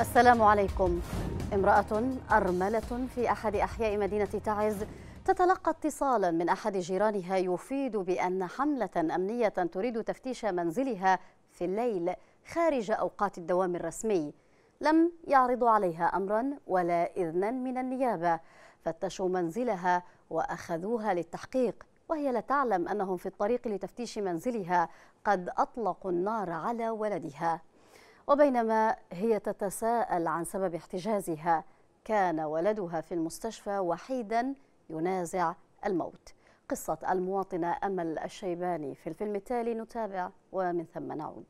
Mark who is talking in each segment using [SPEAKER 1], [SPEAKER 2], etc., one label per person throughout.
[SPEAKER 1] السلام عليكم امرأة أرملة في أحد أحياء مدينة تعز تتلقى اتصالا من أحد جيرانها يفيد بأن حملة أمنية تريد تفتيش منزلها في الليل خارج أوقات الدوام الرسمي لم يعرضوا عليها أمرا ولا إذنا من النيابة فتشوا منزلها وأخذوها للتحقيق وهي لا تعلم أنهم في الطريق لتفتيش منزلها قد أطلقوا النار على ولدها وبينما هي تتساءل عن سبب احتجازها كان ولدها في المستشفى وحيدا ينازع الموت قصة المواطنة أمل الشيباني في الفيلم التالي نتابع ومن ثم نعود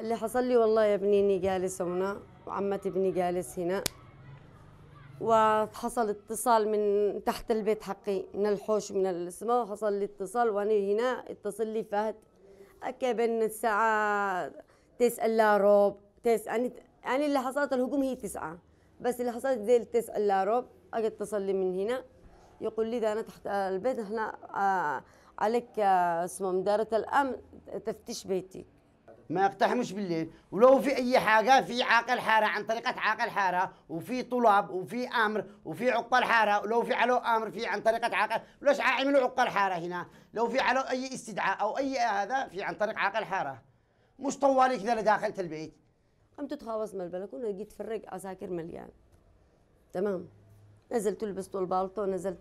[SPEAKER 1] اللي حصل لي والله يا ابني اني جالس هنا وعمتي
[SPEAKER 2] ابني جالس هنا وحصل اتصال من تحت البيت حقي من الحوش من السماء وحصل لي اتصال وانا هنا اتصل لي فهد هكا بين الساعة تسعة إلا ربع تسعة يعني يعني اللي حصلت الهجوم هي تسعة بس اللي حصلت زي التسعة إلا ربع أجي اتصل لي من هنا يقول لي ده أنا تحت البيت إحنا آه عليك آه، اسمه مدارة الأمن تفتيش بيتك
[SPEAKER 3] ما يقتحمش بالليل ولو في اي حاجه في
[SPEAKER 2] عاقل حاره عن
[SPEAKER 3] طريقه عاقل حاره وفي طلاب وفي امر وفي عقال حاره ولو في علو امر في عن طريقه عاقل ولاش عاملوا عقال حاره هنا لو في علو اي استدعاء او اي هذا في عن
[SPEAKER 2] طريق عاقل حاره مش طوالي كذا لداخل البيت قمت تخاوص من البلكونه لقيت فرق عساكر مليان تمام نزلت لبست البالطو نزلت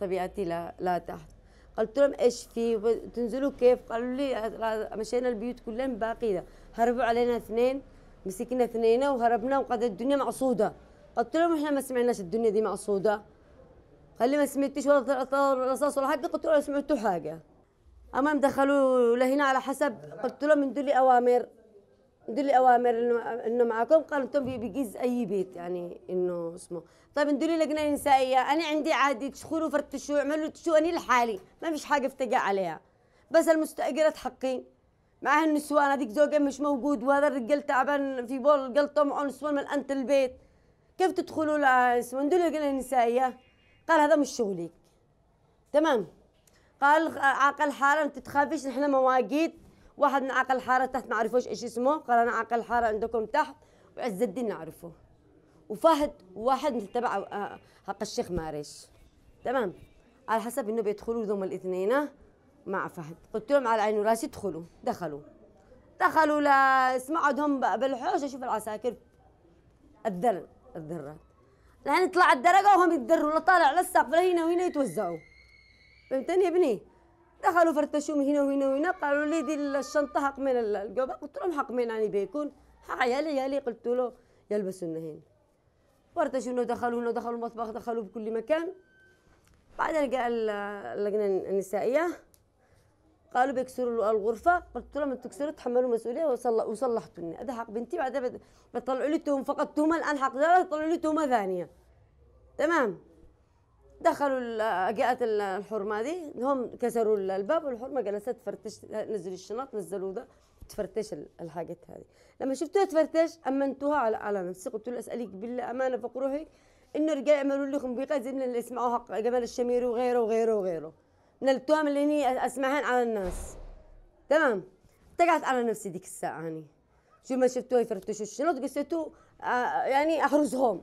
[SPEAKER 2] طبيعتي لا, لا تحت قلت لهم ايش في تنزلوا كيف قالوا لي مشينا البيوت كلها باقيه هربوا علينا اثنين مسكنا اثنين وهربنا وقد الدنيا معصوده قلت لهم احنا ما سمعناش الدنيا دي معصوده قال لي ما سمعتيش ولا رصاص ولا حد قلت له سمعتوا حاجه امام دخلوا لهنا على حسب قلت لهم من لي اوامر ندير الاوامر انه انه معاكم قارنتهم بجيز اي بيت يعني انه اسمه طيب ندير لجنه نسائيه انا عندي عادي تشخروا فرتشوا اعملوا شو اني لحالي ما فيش حاجه افتقع عليها بس المستاجره حقي معها النسوان هذيك زوجه مش موجود وهذا الرجال تعبان في بول قلطه مع نسوان من انت البيت كيف تدخلوا لاسمه ندير لجنه نسائيه قال هذا مش شغلك تمام قال آه، عقل حاله ما تتخافيش نحن مواقيت واحد من عقل الحارة تحت ما عرفوش ايش اسمه قال انا عقل الحارة عندكم تحت وعز الدين نعرفه وفهد واحد من تبع آه، حق الشيخ مارش تمام على حسب انه بيدخلوا ذوم الاثنين آه، مع فهد قلت لهم على عين وراسي ادخلوا دخلوا دخلوا لاسمعوا عندهم بالحوش اشوف العساكر الذر الذرة الحين طلع الدرجة وهم يتدروا لا طالع للسقف لا هنا وهنا يتوزعوا فهمتني يا ابني؟ دخلوا فرتشوا من هنا وهنا وهنا قالوا لي دي الشنطه حق من القبه قلت لهم حق من يعني بيكون حق عيالي عيالي قلت له يلبسوا هنا فرتشوا هنا دخلوا هنا دخلوا المطبخ دخلوا بكل مكان بعد جاء اللجنه النسائيه قالوا بيكسروا الغرفه قلت لهم تكسروا تحملوا مسؤوليه وصلحتوا وصلحتوني هذا حق بنتي بعدها بطلعوا لي تهم فقط الان حق طلعوا لي تهم ثانيه تمام دخلوا جاءت الحرمه دي هم كسروا الباب والحرمه جلست تفتش نزلوا الشنط نزلوا ده تفرتش الحاجات هذه لما شفتوها تفرتش امنتوها على على نفسي قلت له اسالك بالله امانه فوق روحي انه رجال يعملوا لكم بيقات زي اللي يسمعوها جمال الشمير وغيره وغيره وغيره من التهم اللي هني اسمعهن على الناس تمام تقعت على نفسي ديك الساعه هني يعني. شو ما شفتوها يفرتشوا الشنط قصته آه يعني احرزهم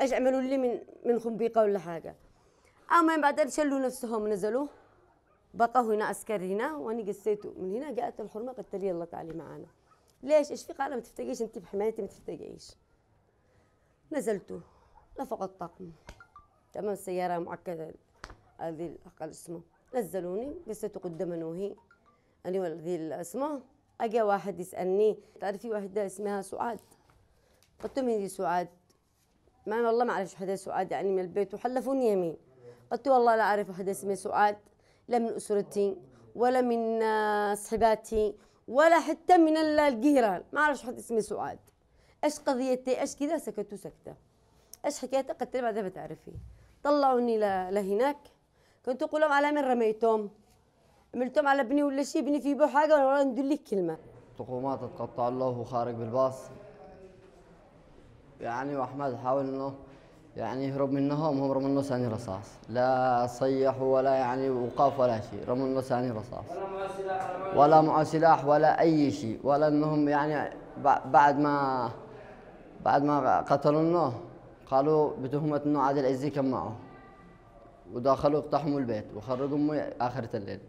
[SPEAKER 2] ايش عملوا لي من من خنبيقه ولا حاجه أو من بعد شلوا نفسهم نزلوا بقوا هنا هنا وأنا قسيته من هنا جاءت الحرمة قلت لي الله تعالي معانا ليش ايش في قال ما تفتقيش انت بحمايتي ما تفتقيش نزلتوا نفق الطاقم تمام السيارة معكدة هذه الأقل اسمه نزلوني قسيته قدام نوهي انا ذي اسمه اجى واحد يسالني تعرفي واحدة اسمها سعاد قلت لهم هذه سعاد ما والله ما اعرف حدا سعاد يعني من البيت وحلفوني يمين قلت والله لا أعرف أحد اسمه سعاد لا من أسرتي ولا من آه، صحباتي ولا حتى من الجيران ما أعرفش حد اسمه سعاد إيش قضيتي إيش كذا سكتوا سكتة إيش حكايتي قلت لي بعدها بتعرفي طلعوني لهناك كنت أقول لهم على من رميتهم عملتهم على ابني ولا شيء ابني في بو حاجة ولا ندير لك كلمة تقومات تقطع الله وخارج بالباص يعني واحمد حاول انه يعني يهرب منهم هم رموا له ثاني رصاص لا صيح ولا يعني وقاف ولا شيء رموا له ثاني رصاص ولا معه سلاح ولا اي شيء ولا انهم يعني بعد ما بعد ما قتلوا قالوا بتهمة انه عادل عزي كان معه ودخلوا اقتحموا البيت وخرجوا امي اخرة الليل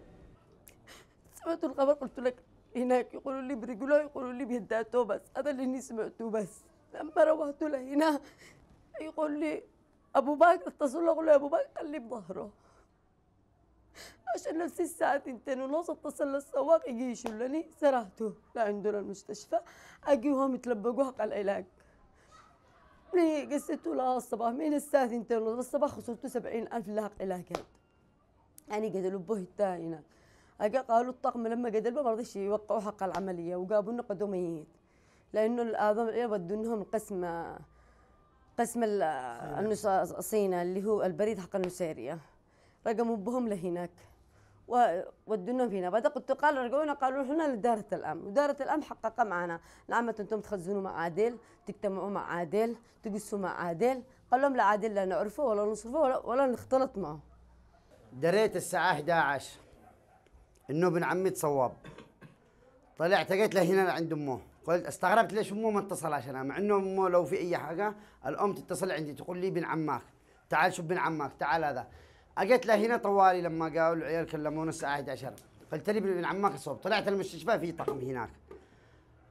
[SPEAKER 2] سمعت الخبر قلت لك هناك يقولوا لي برجله يقولوا لي بيداته بس هذا اللي سمعته بس لما روحت لهنا يقول لي ابو باكر اتصل اقول له ابو باكر خليه بظهره عشان نفسي الساعة تنتين ونص اتصل للسواق يجي يشلني سرعته لعنده للمستشفى اجي هم يتلبقوا حق العلاج لي قصته لا الصباح من الساعة تنتين ونص الصباح خسرت سبعين ألف لها علاجات يعني قتلوا به التاينة أجا قالوا الطقم لما قتلوا ما رضيش يوقعوا حق العملية وقابوا إنه ميت لأنه الاعضاء بدوا إنهم قسمة قسم الصين اللي هو البريد حق النسيرية رقموا بهم لهناك وودونهم هنا بعد قلت قال رجعونا قالوا هنا لدارة الأمن ودارة الأمن حقق معنا نعم أنتم تخزنوا مع عادل تجتمعوا مع عادل تقصوا مع عادل قال لهم لا عادل لا نعرفه ولا نصرفه ولا, ولا نختلط معه
[SPEAKER 3] دريت الساعة 11 إنه ابن عمي تصوب طلعت لقيت له هنا عند أمه قلت استغربت ليش امه ما اتصل عشانها مع انه امه لو في اي حاجه الام تتصل عندي تقول لي ابن عماك تعال شوف ابن عماك تعال هذا اجيت هنا طوالي لما قالوا العيال كلمونا الساعه 11 قلت لي ابن عماك صوب طلعت المستشفى في طقم هناك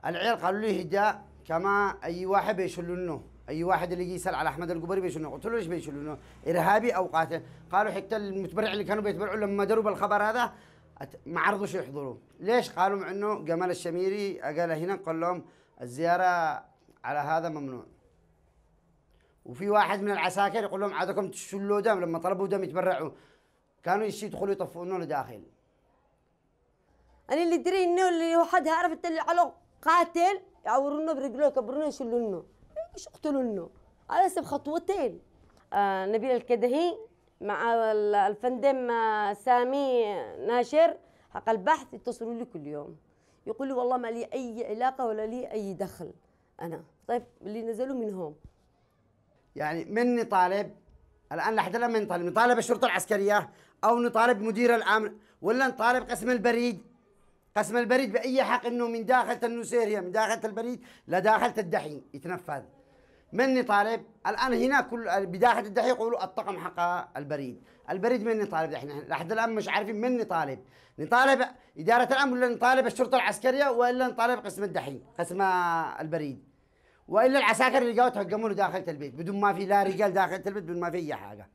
[SPEAKER 3] العيال قالوا لي هداء كما اي واحد بيشلونه اي واحد اللي يسال على احمد القبري بيشلونه قلت له ليش بيشلونه؟ ارهابي او قاتل؟ قالوا حتى المتبرع اللي كانوا بيتبرعوا لما دروا بالخبر هذا ما عرضوش يحضروا ليش قالوا مع انه جمال الشميري قال هنا قال لهم الزياره على هذا ممنوع وفي واحد من العساكر يقول لهم عادكم تشلوا دم لما طلبوا دم يتبرعوا كانوا يدخلوا يطفونه داخل
[SPEAKER 2] انا اللي ادري انه اللي حدها عرفت اللي على قاتل يعورونه برجله يكبرونه يشلونه ايش يقتلونه على سب خطوتين آه نبيل الكدهي مع الفندم آه، سامي ناشر حق البحث يتصلوا لي كل يوم يقول لي والله ما لي اي علاقه ولا لي اي دخل انا طيب اللي نزلوا منهم
[SPEAKER 3] يعني من طالب الان لحد الان من طالب نطالب الشرطه العسكريه او نطالب مدير الامن ولا نطالب قسم البريد قسم البريد باي حق انه من داخل النسيريه من داخل البريد لداخل الدحيل يتنفذ من طالب الان هنا كل بداية الدحيح يقولوا الطقم حق البريد، البريد من طالب احنا لحد الان مش عارفين من طالب، نطالب اداره الامن ولا نطالب الشرطه العسكريه ولا نطالب قسم الدحي قسم البريد. والا العساكر اللي جاوا تهجموا له داخل البيت بدون ما في لا رجال داخل البيت بدون ما في اي حاجه.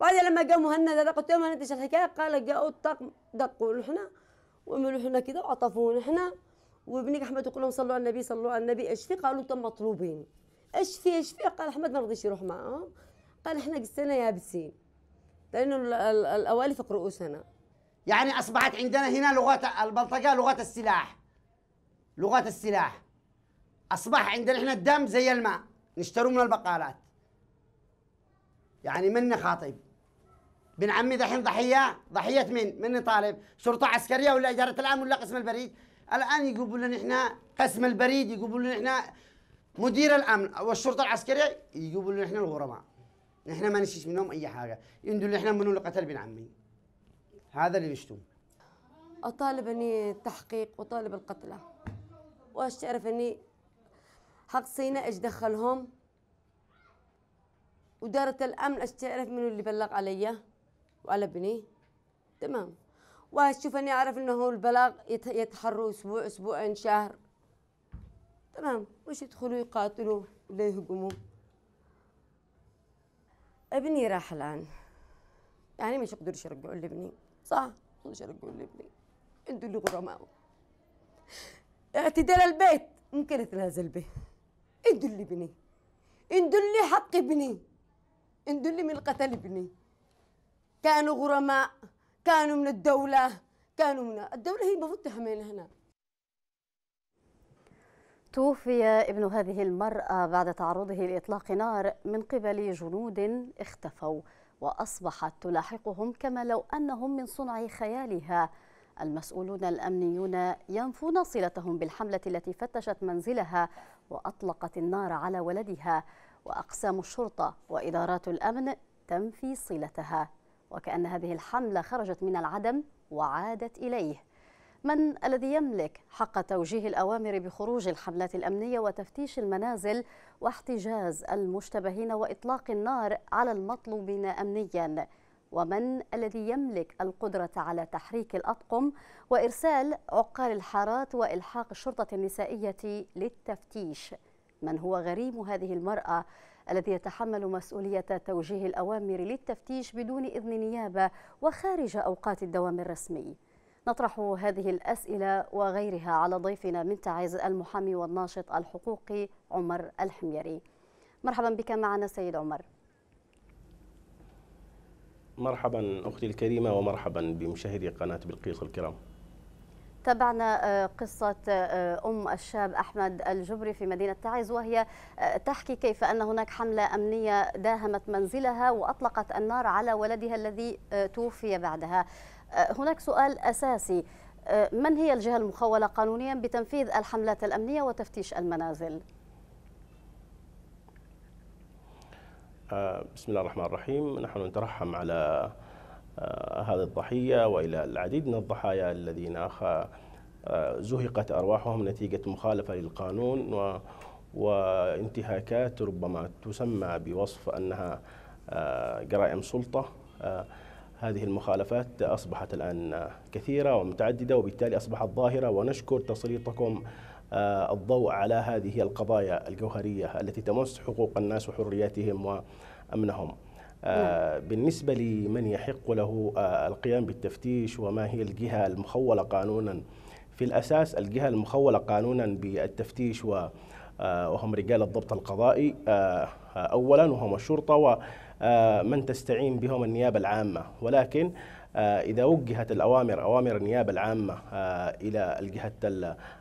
[SPEAKER 2] بعد لما جاء مهند هذا قلت له ما انتش الحكايه قال جاءوا الطقم دقوا احنا وعملوا احنا كذا وعطفونا احنا وابنك احمد يقول لهم صلوا على النبي صلوا على النبي في قالوا انتم مطلوبين في اش في قال احمد ما رضيش يروح معهم قال احنا قسنا يابسين لانه الاوالي فوق رؤوسنا يعني اصبحت عندنا هنا لغات
[SPEAKER 3] البلطجه لغات السلاح لغات السلاح اصبح عندنا احنا الدم زي الماء نشتروا من البقالات يعني من خاطب بن عمي دحين ضحيه ضحيه من من طالب شرطه عسكريه ولا اداره العام ولا قسم البريد الان يقولوا لنا احنا قسم البريد يقولوا لنا احنا مدير الامن والشرطه العسكريه يقولوا لنا احنا الغرباء نحن ما نشيش منهم اي حاجه اللي احنا منو اللي قتل بن عمي هذا اللي يشتم
[SPEAKER 2] اطالب اني التحقيق وطالب القتله واش تعرف اني حق سيناء ايش دخلهم ودارة الامن ايش تعرف منو اللي بلغ عليا وعلى ابني تمام واشوف اني اعرف انه البلاغ يتحروا اسبوع اسبوعين شهر تمام مش يدخلوا يقاتلوا ولا يهجموا ابني راح الان يعني مش يقدروا يرجعوا لابني صح مش يرجعوا لابني عنده اللي غرماء اعتدال البيت ممكن اتنازل به عنده اللي ابني عنده اللي حق ابني عنده اللي من قتل ابني كانوا غرماء كانوا من الدولة كانوا من الدولة هي المفروض تهمنا هنا
[SPEAKER 1] توفي ابن هذه المرأة بعد تعرضه لإطلاق نار من قبل جنود اختفوا وأصبحت تلاحقهم كما لو أنهم من صنع خيالها المسؤولون الأمنيون ينفون صلتهم بالحملة التي فتشت منزلها وأطلقت النار على ولدها وأقسام الشرطة وإدارات الأمن تنفي صلتها وكأن هذه الحملة خرجت من العدم وعادت إليه من الذي يملك حق توجيه الأوامر بخروج الحملات الأمنية وتفتيش المنازل واحتجاز المشتبهين وإطلاق النار على المطلوبين أمنياً؟ ومن الذي يملك القدرة على تحريك الأطقم وإرسال عقال الحارات وإلحاق الشرطة النسائية للتفتيش من هو غريم هذه المرأة الذي يتحمل مسؤولية توجيه الأوامر للتفتيش بدون إذن نيابة وخارج أوقات الدوام الرسمي نطرح هذه الأسئلة وغيرها على ضيفنا من تعز المحامي والناشط الحقوقي عمر الحميري مرحبا بك معنا سيد عمر
[SPEAKER 4] مرحبا أختي الكريمة ومرحبا بمشاهدي قناة بلقيس الكرام
[SPEAKER 1] تابعنا آه، قصة آه، أم الشاب أحمد الجبري في مدينة تعز وهي آه، تحكي كيف أن هناك حملة أمنية داهمت منزلها وأطلقت النار على ولدها الذي توفي بعدها هناك سؤال أساسي من هي الجهة المخولة قانونيا بتنفيذ الحملات الأمنية وتفتيش المنازل؟
[SPEAKER 4] بسم الله الرحمن الرحيم نحن نترحم على آه، هذه الضحية وإلى العديد من الضحايا الذين آه، زهقت أرواحهم نتيجة مخالفة للقانون و وانتهاكات ربما تسمى بوصف أنها آه، جرائم سلطة هذه المخالفات أصبحت الآن كثيرة ومتعددة وبالتالي أصبحت ظاهرة ونشكر تسليطكم الضوء على هذه القضايا الجوهرية التي تمس حقوق الناس وحرياتهم وأمنهم آه، نعم. بالنسبة لمن يحق له آه، القيام بالتفتيش وما هي الجهة المخولة قانونا في الأساس الجهة المخولة قانونا بالتفتيش و آه، وهم رجال الضبط القضائي أولا وهم الشرطة ومن تستعين بهم النيابة العامة ولكن إذا وجهت الأوامر أوامر النيابة العامة إلى الجهة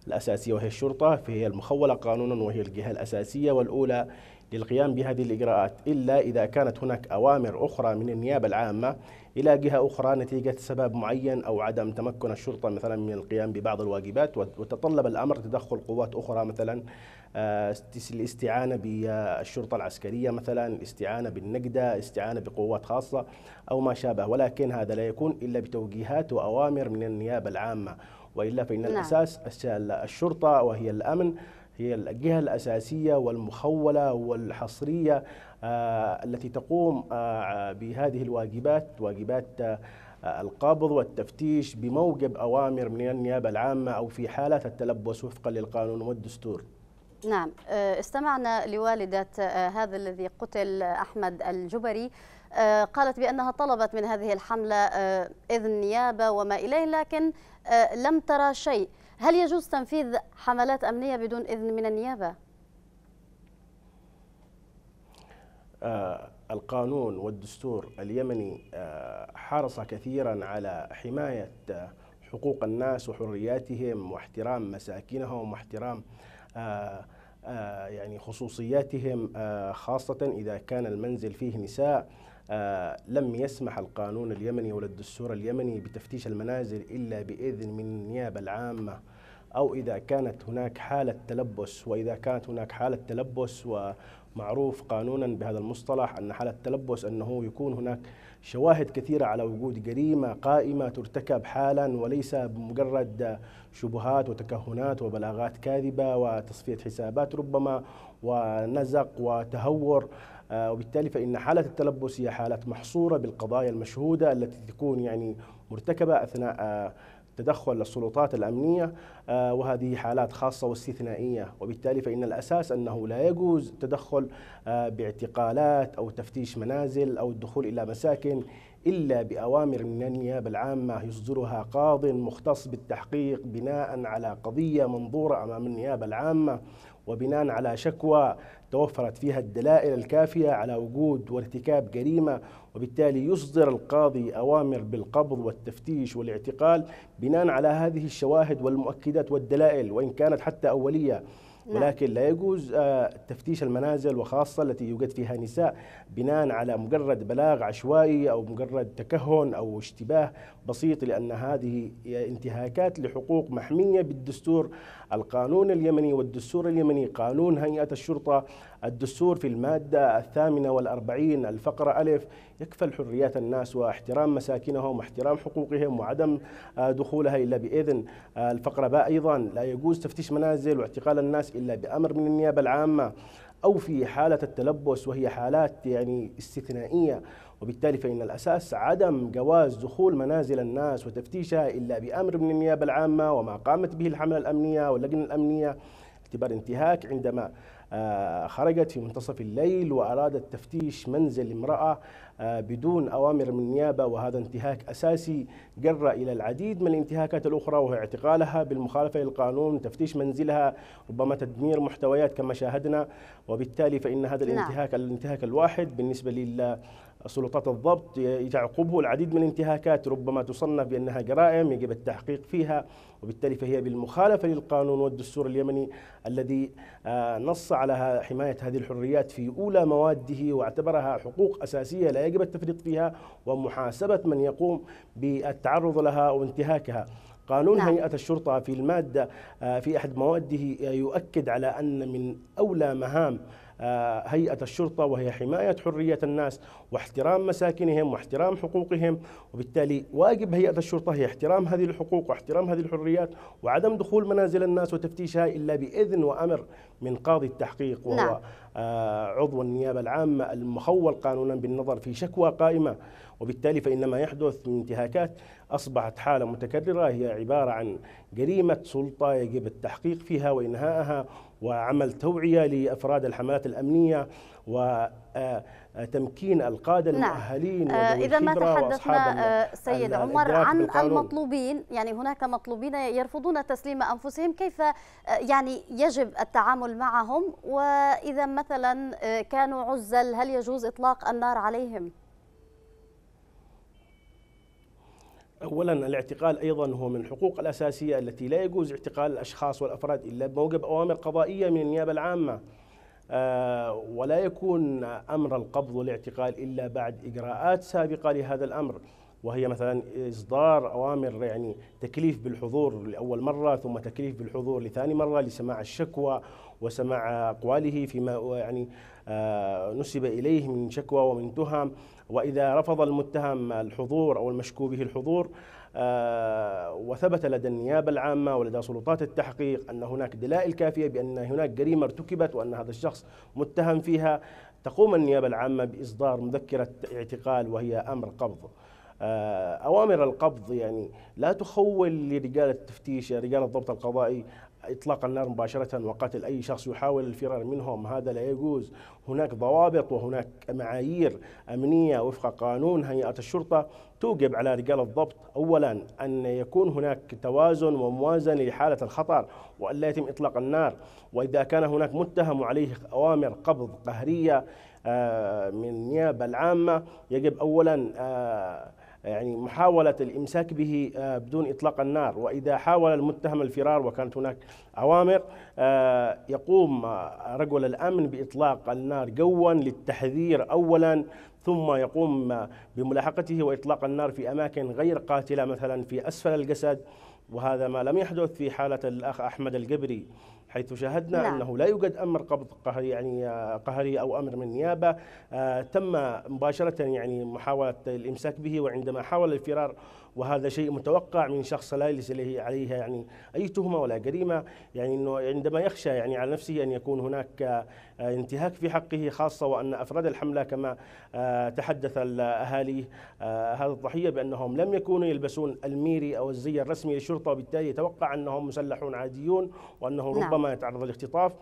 [SPEAKER 4] الأساسية وهي الشرطة فهي المخولة قانونا وهي الجهة الأساسية والأولى للقيام بهذه الإجراءات إلا إذا كانت هناك أوامر أخرى من النيابة العامة إلى جهة أخرى نتيجة سبب معين أو عدم تمكن الشرطة مثلا من القيام ببعض الواجبات وتطلب الأمر تدخل قوات أخرى مثلا آه، الاستعانة بالشرطة العسكرية مثلا استعانة بالنجدة استعانة بقوات خاصة أو ما شابه ولكن هذا لا يكون إلا بتوجيهات وأوامر من النيابة العامة وإلا فإن نعم. الأساس الشرطة وهي الأمن هي الجهة الأساسية والمخولة والحصرية آه، التي تقوم آه، بهذه الواجبات واجبات آه، القبض والتفتيش بموجب أوامر من النيابة العامة أو في حالة التلبس وفقا للقانون والدستور
[SPEAKER 1] نعم استمعنا لوالدة هذا الذي قتل أحمد الجبري قالت بأنها طلبت من هذه الحملة إذن نيابة وما إليه لكن لم ترى شيء هل يجوز تنفيذ حملات أمنية بدون إذن من النيابة؟
[SPEAKER 4] آه، القانون والدستور اليمني آه، حرص كثيرا على حماية آه، حقوق الناس وحرياتهم واحترام مساكنهم واحترام يعني خصوصياتهم خاصة إذا كان المنزل فيه نساء آه، لم يسمح القانون اليمني ولا الدستور اليمني بتفتيش المنازل إلا بإذن من النيابة العامة أو إذا كانت هناك حالة تلبس وإذا كانت هناك حالة تلبس ومعروف قانونا بهذا المصطلح أن حالة تلبس أنه يكون هناك شواهد كثيرة على وجود جريمة قائمة ترتكب حالا وليس بمجرد شبهات وتكهنات وبلاغات كاذبة وتصفية حسابات ربما ونزق وتهور آه، وبالتالي فإن حالة التلبس هي حالة محصورة بالقضايا المشهودة التي تكون يعني مرتكبة أثناء آه، تدخل السلطات الأمنية آه، وهذه حالات خاصة واستثنائية وبالتالي فإن الأساس أنه لا يجوز التدخل باعتقالات أو تفتيش منازل أو الدخول إلى مساكن إلا بأوامر من النيابة العامة يصدرها قاض مختص بالتحقيق بناء على قضية منظورة أمام النيابة العامة وبناء على شكوى توفرت فيها الدلائل الكافية على وجود وارتكاب جريمة وبالتالي يصدر القاضي أوامر بالقبض والتفتيش والاعتقال بناء على هذه الشواهد والمؤكدات والدلائل وإن كانت حتى أولية نعم. ولكن لا يجوز آه، تفتيش المنازل وخاصة التي يوجد فيها نساء بناء على مجرد بلاغ عشوائي أو مجرد تكهن أو اشتباه بسيط لأن هذه انتهاكات لحقوق محمية بالدستور القانون اليمني والدستور اليمني قانون هيئة الشرطة الدستور في المادة الثامنة والأربعين الفقرة ألف يكفل حريات الناس واحترام مساكنهم واحترام حقوقهم وعدم آه، دخولها إلا بإذن آه، الفقرة باء أيضا لا يجوز تفتيش منازل واعتقال الناس إلا بأمر من النيابة العامة أو في حالة التلبس وهي حالات يعني استثنائية وبالتالي فإن الأساس عدم جواز دخول منازل الناس وتفتيشها إلا بأمر من النيابة العامة وما قامت به الحملة الأمنية واللجنة الأمنية اعتبار انتهاك عندما آه، خرجت في منتصف الليل وأرادت تفتيش منزل امرأة آه، بدون أوامر من النيابة وهذا انتهاك أساسي جر إلى العديد من الانتهاكات الأخرى وهو اعتقالها بالمخالفة للقانون تفتيش منزلها ربما تدمير محتويات كما شاهدنا وبالتالي فإن هذا نعم. الانتهاك الانتهاك الواحد بالنسبة لل سلطات الضبط تعقبه العديد من الانتهاكات ربما تصنف بأنها جرائم يجب التحقيق فيها وبالتالي فهي بالمخالفة للقانون والدستور اليمني الذي آه، نص على حماية هذه الحريات في أولى مواده واعتبرها حقوق أساسية لا يجب التفريط فيها ومحاسبة من يقوم بالتعرض لها وانتهاكها قانون نعم. هيئة الشرطة في المادة آه، في أحد مواده يؤكد على أن من أولى مهام آه، هيئة الشرطة وهي حماية حرية الناس واحترام مساكنهم واحترام حقوقهم وبالتالي واجب هيئة الشرطة هي احترام هذه الحقوق واحترام هذه الحريات وعدم دخول منازل الناس وتفتيشها إلا بإذن وأمر من قاضي التحقيق وهو نعم. آه، عضو النيابة العامة المخول قانونا بالنظر في شكوى قائمة وبالتالي فإن ما يحدث من انتهاكات أصبحت حالة متكررة هي عبارة عن جريمة سلطة يجب التحقيق فيها وإنهائها وعمل توعية لأفراد الحملات الأمنية و آه، آه، تمكين القادة نعم. المؤهلين آه، إذا ما تحدثنا آه، سيد عمر عن المطلوبين
[SPEAKER 1] يعني هناك مطلوبين يرفضون تسليم أنفسهم كيف يعني يجب التعامل معهم وإذا مثلا كانوا عزل هل يجوز إطلاق النار عليهم؟
[SPEAKER 4] اولا الاعتقال ايضا هو من الحقوق الاساسيه التي لا يجوز اعتقال الاشخاص والافراد الا بموجب اوامر قضائيه من النيابه العامه آه، ولا يكون أمر القبض والاعتقال إلا بعد إجراءات سابقة لهذا الأمر وهي مثلا إصدار أوامر يعني تكليف بالحضور لأول مرة ثم تكليف بالحضور لثاني مرة لسماع الشكوى وسماع أقواله فيما يعني آه، نسب إليه من شكوى ومن تهم وإذا رفض المتهم الحضور أو المشكو به الحضور آه، وثبت لدى النيابة العامة ولدى سلطات التحقيق أن هناك دلائل كافية بأن هناك جريمة ارتكبت وأن هذا الشخص متهم فيها تقوم النيابة العامة بإصدار مذكرة اعتقال وهي أمر قبض آه، أوامر القبض يعني لا تخول لرجال التفتيش رجال الضبط القضائي إطلاق النار مباشرة وقتل أي شخص يحاول الفرار منهم هذا لا يجوز هناك ضوابط وهناك معايير أمنية وفق قانون هيئة الشرطة توجب على رجال الضبط أولا أن يكون هناك توازن وموازنة لحالة الخطر والا يتم إطلاق النار وإذا كان هناك متهم وعليه أوامر قبض قهرية آه، من النيابة العامة يجب أولا آه، يعني محاولة الإمساك به آه، بدون إطلاق النار وإذا حاول المتهم الفرار وكانت هناك أوامر آه، يقوم آه، رجل الأمن بإطلاق النار جوا للتحذير أولا ثم يقوم بملاحقته وإطلاق النار في أماكن غير قاتلة مثلا في أسفل الجسد وهذا ما لم يحدث في حالة الأخ أحمد الجبري حيث شاهدنا نعم. أنه لا يوجد أمر قبض قهري يعني آه، قهري أو أمر من نيابة آه، تم مباشرة يعني محاولة الإمساك به وعندما حاول الفرار وهذا شيء متوقع من شخص لا ليس له عليها يعني اي تهمه ولا جريمه يعني انه عندما يخشى يعني على نفسه ان يكون هناك آه، انتهاك في حقه خاصه وان افراد الحمله كما آه، تحدث الاهالي آه، هذا الضحيه بانهم لم يكونوا يلبسون الميري او الزي الرسمي للشرطه وبالتالي يتوقع انهم مسلحون عاديون وانه نعم. ربما يتعرض للاختطاف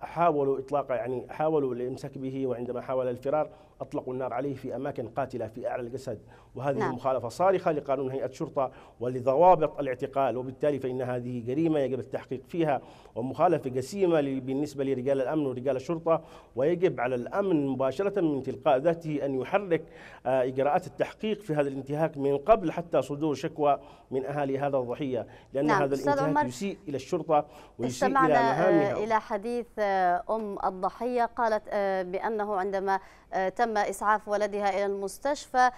[SPEAKER 4] حاولوا إطلاق يعني حاولوا الإمساك به وعندما حاول الفرار أطلقوا النار عليه في أماكن قاتلة في أعلى الجسد وهذه نعم. مخالفة صارخة لقانون هيئة الشرطة ولضوابط الاعتقال وبالتالي فإن هذه جريمة يجب التحقيق فيها ومخالفة جسيمة بالنسبة لرجال الأمن ورجال الشرطة ويجب على الأمن مباشرة من تلقاء ذاته أن يحرك آه، إجراءات التحقيق في هذا الانتهاك من قبل حتى صدور شكوى من أهالي هذا الضحية لأن نعم. هذا الانتهاك يسيء إلى الشرطة ويسيء إلى آه، مهامها إلى
[SPEAKER 1] حديث آه، آه، أم الضحية قالت آه، بأنه عندما آه، تم إسعاف ولدها إلى المستشفى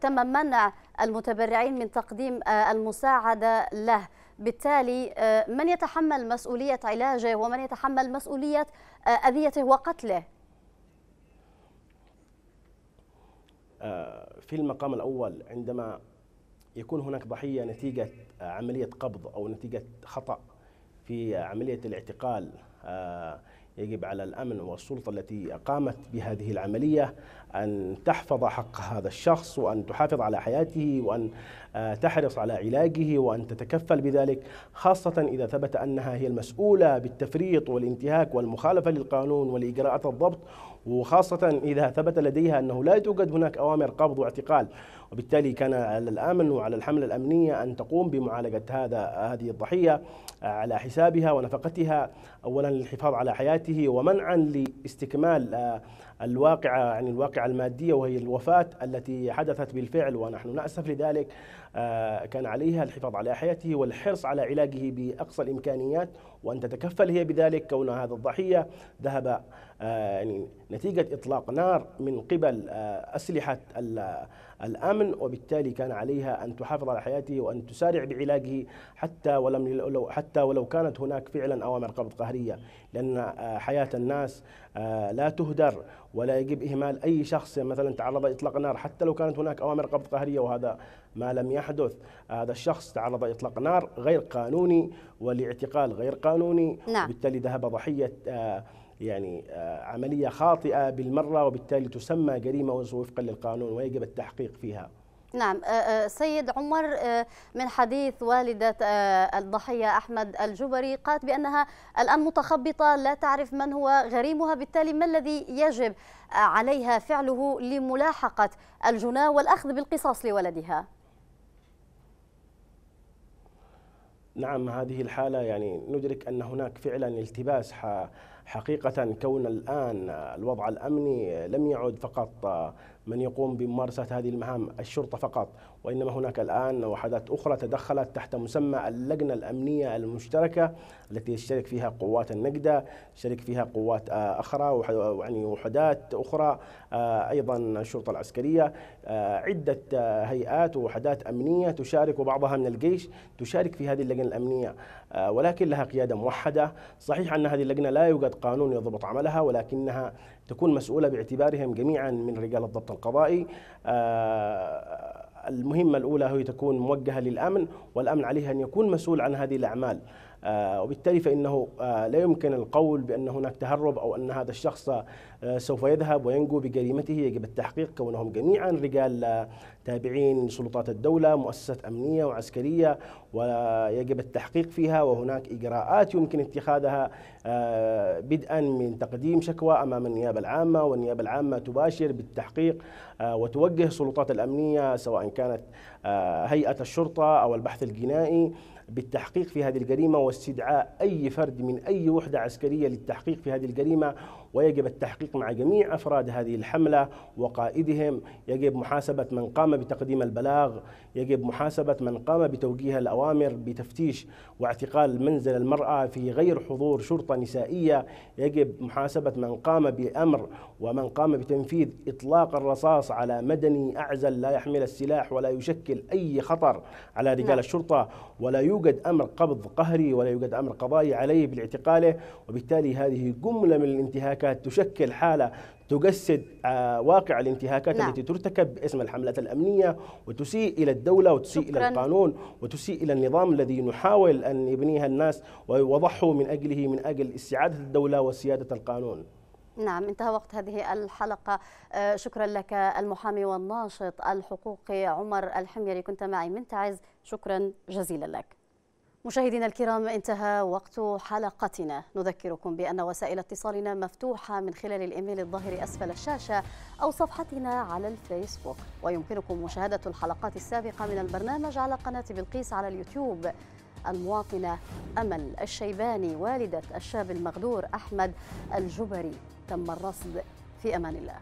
[SPEAKER 1] تم منع المتبرعين من تقديم المساعدة له بالتالي من يتحمل مسؤولية علاجه ومن يتحمل مسؤولية أذيته وقتله
[SPEAKER 4] في المقام الأول عندما يكون هناك ضحية نتيجة عملية قبض أو نتيجة خطأ في عملية الاعتقال آه، يجب على الأمن والسلطة التي قامت بهذه العملية أن تحفظ حق هذا الشخص وأن تحافظ على حياته وأن آه، تحرص على علاجه وأن تتكفل بذلك خاصة إذا ثبت أنها هي المسؤولة بالتفريط والانتهاك والمخالفة للقانون والإجراءات الضبط وخاصة إذا ثبت لديها أنه لا توجد هناك أوامر قبض واعتقال وبالتالي كان على الامن وعلى الحمله الامنيه ان تقوم بمعالجه هذا هذه الضحيه على حسابها ونفقتها اولا للحفاظ على حياته ومنعا لاستكمال الواقعة يعني الواقعة المادية وهي الوفاة التي حدثت بالفعل ونحن نأسف لذلك آه، كان عليها الحفاظ على حياته والحرص على علاجه بأقصى الإمكانيات وأن تتكفل هي بذلك كون هذا الضحية ذهب آه، يعني نتيجة إطلاق نار من قبل آه، أسلحة الامن وبالتالي كان عليها ان تحافظ على حياته وان تسارع بعلاجه حتى ولم لو حتى ولو كانت هناك فعلا اوامر قبض قهريه لان آه، حياه الناس آه، لا تهدر ولا يجب اهمال اي شخص مثلا تعرض اطلاق نار حتى لو كانت هناك اوامر قبض قهريه وهذا ما لم يحدث هذا الشخص تعرض اطلاق نار غير قانوني ولاعتقال غير قانوني نعم. وبالتالي ذهب ضحيه آه، يعني آه، عملية خاطئة بالمرة وبالتالي تسمى جريمة وفقا للقانون ويجب التحقيق فيها
[SPEAKER 1] نعم آه، آه، سيد عمر من حديث والدة الضحية أحمد الجبري قالت بأنها الآن متخبطة لا تعرف من هو غريمها بالتالي ما الذي يجب عليها فعله لملاحقة الجنا والأخذ بالقصاص لولدها
[SPEAKER 4] نعم هذه الحالة يعني ندرك أن هناك فعلا التباس حقيقة كون الآن الوضع الأمني لم يعد فقط من يقوم بممارسة هذه المهام الشرطة فقط وإنما هناك الآن وحدات أخرى تدخلت تحت مسمى اللجنة الأمنية المشتركة التي يشترك فيها قوات النقدة يشترك فيها قوات آه، أخرى يعني وحدات أخرى آه، أيضا الشرطة العسكرية آه، عدة هيئات ووحدات أمنية تشارك وبعضها من الجيش تشارك في هذه اللجنة الأمنية ولكن لها قيادة موحدة صحيح أن هذه اللجنة لا يوجد قانون يضبط عملها ولكنها تكون مسؤولة باعتبارهم جميعا من رجال الضبط القضائي آه، المهمة الأولى هي تكون موجهة للأمن والأمن عليه أن يكون مسؤول عن هذه الأعمال آه، وبالتالي فإنه آه، لا يمكن القول بأن هناك تهرب أو أن هذا الشخص آه، سوف يذهب وينجو بجريمته يجب التحقيق كونهم جميعا رجال تابعين سلطات الدولة مؤسسات أمنية وعسكرية ويجب التحقيق فيها وهناك إجراءات يمكن اتخاذها بدءا من تقديم شكوى أمام النيابة العامة والنيابة العامة تباشر بالتحقيق وتوجه السلطات الأمنية سواء كانت هيئة الشرطة أو البحث الجنائي بالتحقيق في هذه الجريمة واستدعاء أي فرد من أي وحدة عسكرية للتحقيق في هذه الجريمة ويجب التحقيق مع جميع أفراد هذه الحملة وقائدهم يجب محاسبة من قام بتقديم البلاغ يجب محاسبة من قام بتوجيه الأوامر بتفتيش واعتقال منزل المرأة في غير حضور شرطة نسائية يجب محاسبة من قام بأمر ومن قام بتنفيذ إطلاق الرصاص على مدني أعزل لا يحمل السلاح ولا يشكل أي خطر على رجال نعم. الشرطة ولا يوجد أمر قبض قهري ولا يوجد أمر قضائي عليه بالاعتقاله وبالتالي هذه جملة من الانتهاك الانتهاكات تشكل حالة تجسد آه، واقع الانتهاكات نعم. التي ترتكب باسم الحملات الأمنية وتسيء إلى الدولة وتسيء شكراً. إلى القانون وتسيء إلى النظام الذي نحاول أن يبنيها الناس ويوضحه من أجله من أجل استعادة الدولة وسيادة القانون
[SPEAKER 1] نعم انتهى وقت هذه الحلقة آه، شكرا لك المحامي والناشط الحقوقي عمر الحميري كنت معي من تعز شكرا جزيلا لك مشاهدينا الكرام انتهى وقت حلقتنا نذكركم بأن وسائل اتصالنا مفتوحة من خلال الإيميل الظاهر أسفل الشاشة أو صفحتنا على الفيسبوك ويمكنكم مشاهدة الحلقات السابقة من البرنامج على قناة بلقيس على اليوتيوب المواطنة أمل الشيباني والدة الشاب المغدور أحمد الجبري تم الرصد في أمان الله